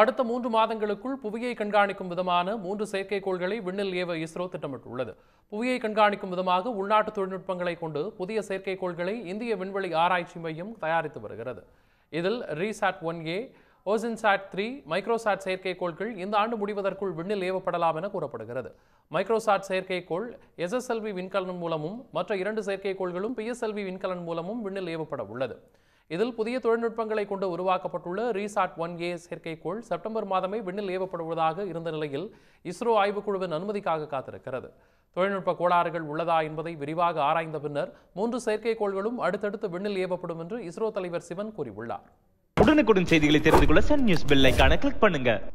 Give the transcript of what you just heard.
அடுத்த மூன்று மாதங்களுக்குள் புவியை கண்காணிக்கும் விதமான மூன்று செயற்கைக்கோள்களை விண்ணில் ஏவ இஸ்ரோ திட்டமிட்டுள்ளது புவியை கண்காணிக்கும் விதமாக உள்நாட்டு தொழில்நுட்பங்களை கொண்டு புதிய செயற்கைக்கோள்களை இந்திய விண்வெளி ஆராய்ச்சி மையம் தயாரித்து வருகிறது இதில் RISAT one A Oceansat three Microsat செயற்கைக்கோள்கள் இந்த ஆண்டு முடிவதற்குள் விண்ணில் ஏவப்படலாம் என கூறப்படுகிறது மைக்ரோசாட் செயற்கைக்கோள் எஸ்எஸ்எல்வி விண்கலன் மூலமும் மற்ற இரண்டு செயற்கைக்கோள்களும் பிஎஸ்எல்வி விண்கலன் மூலமும் விண்ணில் ஏவப்பட உள்ளது இதில் புதிய தொழில்நுட்பங்களை கொண்டு உருவாக்கப்பட்டுள்ள ரீசாட் ஒன் ஏ செயற்கைக்கோள் செப்டம்பர் மாதமே விண்ணில் ஏவப்படுவதாக இருந்த நிலையில் இஸ்ரோ ஆய்வுக்குழுவின் அனுமதிக்காக காத்திருக்கிறது தொழில்நுட்ப கோளாறுகள் உள்ளதா என்பதை விரிவாக ஆராய்ந்த பின்னர் மூன்று செயற்கைக்கோள்களும் அடுத்தடுத்து விண்ணில் ஏவப்படும் என்று இஸ்ரோ தலைவர் சிவன் கூறியுள்ளார் உடனுக்குடன் செய்திகளை தெரிந்து கொள்ள சன் நியூஸ் பெல் கிளிக் பண்ணுங்க